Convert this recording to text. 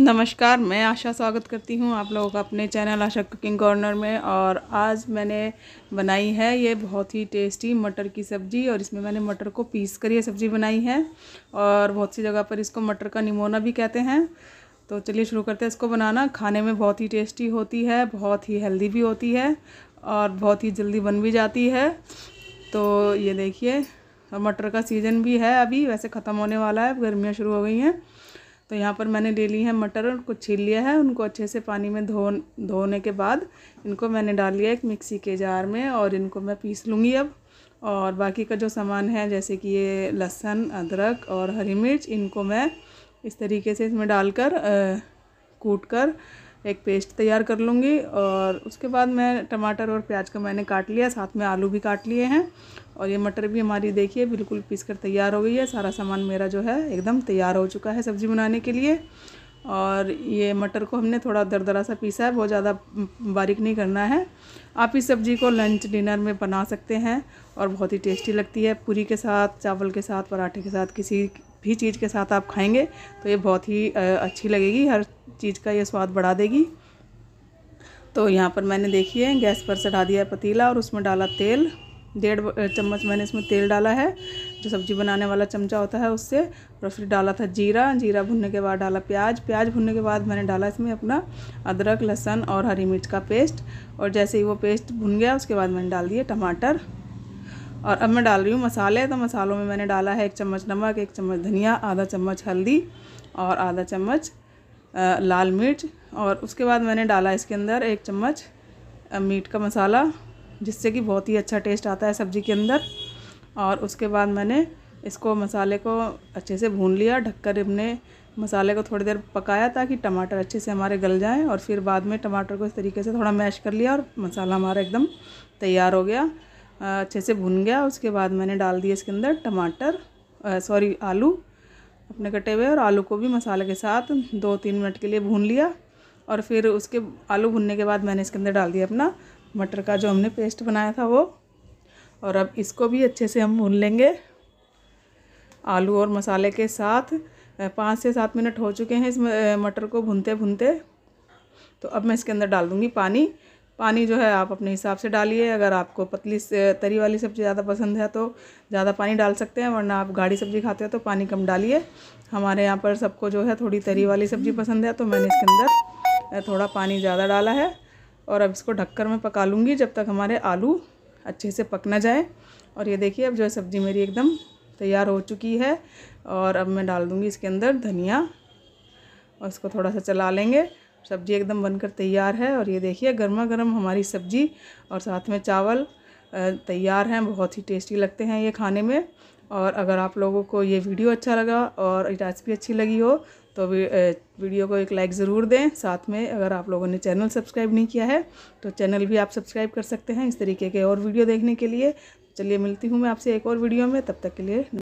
नमस्कार मैं आशा स्वागत करती हूँ आप लोगों का अपने चैनल आशा कुकिंग कॉर्नर में और आज मैंने बनाई है ये बहुत ही टेस्टी मटर की सब्ज़ी और इसमें मैंने मटर को पीस कर ये सब्ज़ी बनाई है और बहुत सी जगह पर इसको मटर का निमोना भी कहते हैं तो चलिए शुरू करते हैं इसको बनाना खाने में बहुत ही टेस्टी होती है बहुत ही हेल्दी भी होती है और बहुत ही जल्दी बन भी जाती है तो ये देखिए मटर का सीज़न भी है अभी वैसे ख़त्म होने वाला है गर्मियाँ शुरू हो गई हैं तो यहाँ पर मैंने ले ली है मटर और कुछ छील लिया है उनको अच्छे से पानी में धो धोने के बाद इनको मैंने डाल लिया एक मिक्सी के जार में और इनको मैं पीस लूँगी अब और बाकी का जो सामान है जैसे कि ये लहसुन अदरक और हरी मिर्च इनको मैं इस तरीके से इसमें डालकर कूट कर एक पेस्ट तैयार कर लूँगी और उसके बाद मैं टमाटर और प्याज का मैंने काट लिया साथ में आलू भी काट लिए हैं और ये मटर भी हमारी देखिए बिल्कुल पीस कर तैयार हो गई है सारा सामान मेरा जो है एकदम तैयार हो चुका है सब्ज़ी बनाने के लिए और ये मटर को हमने थोड़ा दरदरा सा पीसा है बहुत ज़्यादा बारीक नहीं करना है आप इस सब्ज़ी को लंच डिनर में बना सकते हैं और बहुत ही टेस्टी लगती है पूरी के साथ चावल के साथ पराठे के साथ किसी भी चीज़ के साथ आप खाएंगे तो ये बहुत ही अच्छी लगेगी हर चीज़ का ये स्वाद बढ़ा देगी तो यहाँ पर मैंने देखिए गैस पर चढ़ा दिया है पतीला और उसमें डाला तेल डेढ़ चम्मच मैंने इसमें तेल डाला है जो सब्ज़ी बनाने वाला चमचा होता है उससे और फिर डाला था जीरा जीरा भुनने के बाद डाला प्याज प्याज भुनने के बाद मैंने डाला इसमें अपना अदरक लहसन और हरी मिर्च का पेस्ट और जैसे ही वो पेस्ट भुन गया उसके बाद मैंने डाल दिए टमाटर और अब मैं डाल रही हूँ मसाले तो मसालों में मैंने डाला है एक चम्मच नमक एक चम्मच धनिया आधा चम्मच हल्दी और आधा चम्मच लाल मिर्च और उसके बाद मैंने डाला इसके अंदर एक चम्मच मीट का मसाला जिससे कि बहुत ही अच्छा टेस्ट आता है सब्ज़ी के अंदर और उसके बाद मैंने इसको मसाले को अच्छे से भून लिया ढककर हमने मसाले को थोड़ी देर पकाया ताकि टमाटर अच्छे से हमारे गल जाएं और फिर बाद में टमाटर को इस तरीके से थोड़ा मैश कर लिया और मसाला हमारा एकदम तैयार हो गया अच्छे से भुन गया उसके बाद मैंने डाल दिया इसके अंदर टमाटर सॉरी आलू अपने कटे हुए और आलू को भी मसाले के साथ दो तीन मिनट के लिए भून लिया और फिर उसके आलू भुनने के बाद मैंने इसके अंदर डाल दिया अपना मटर का जो हमने पेस्ट बनाया था वो और अब इसको भी अच्छे से हम भून लेंगे आलू और मसाले के साथ पाँच से सात मिनट हो चुके हैं इस मटर को भूनते भूनते तो अब मैं इसके अंदर डाल दूँगी पानी पानी जो है आप अपने हिसाब से डालिए अगर आपको पतली से तरी वाली सब्ज़ी ज़्यादा पसंद है तो ज़्यादा पानी डाल सकते हैं वरना आप गाढ़ी सब्ज़ी खाते हो तो पानी कम डालिए हमारे यहाँ पर सबको जो है थोड़ी तरी वाली सब्ज़ी पसंद है तो मैंने इसके अंदर थोड़ा पानी ज़्यादा डाला है और अब इसको ढककर मैं पका लूँगी जब तक हमारे आलू अच्छे से पक ना जाए और ये देखिए अब जो है सब्ज़ी मेरी एकदम तैयार हो चुकी है और अब मैं डाल दूँगी इसके अंदर धनिया और इसको थोड़ा सा चला लेंगे सब्ज़ी एकदम बनकर तैयार है और ये देखिए गर्मा गर्म हमारी सब्ज़ी और साथ में चावल तैयार हैं बहुत ही टेस्टी लगते हैं ये खाने में और अगर आप लोगों को ये वीडियो अच्छा लगा और रेसिपी अच्छी लगी हो तो वीडियो को एक लाइक ज़रूर दें साथ में अगर आप लोगों ने चैनल सब्सक्राइब नहीं किया है तो चैनल भी आप सब्सक्राइब कर सकते हैं इस तरीके के और वीडियो देखने के लिए चलिए मिलती हूँ मैं आपसे एक और वीडियो में तब तक के लिए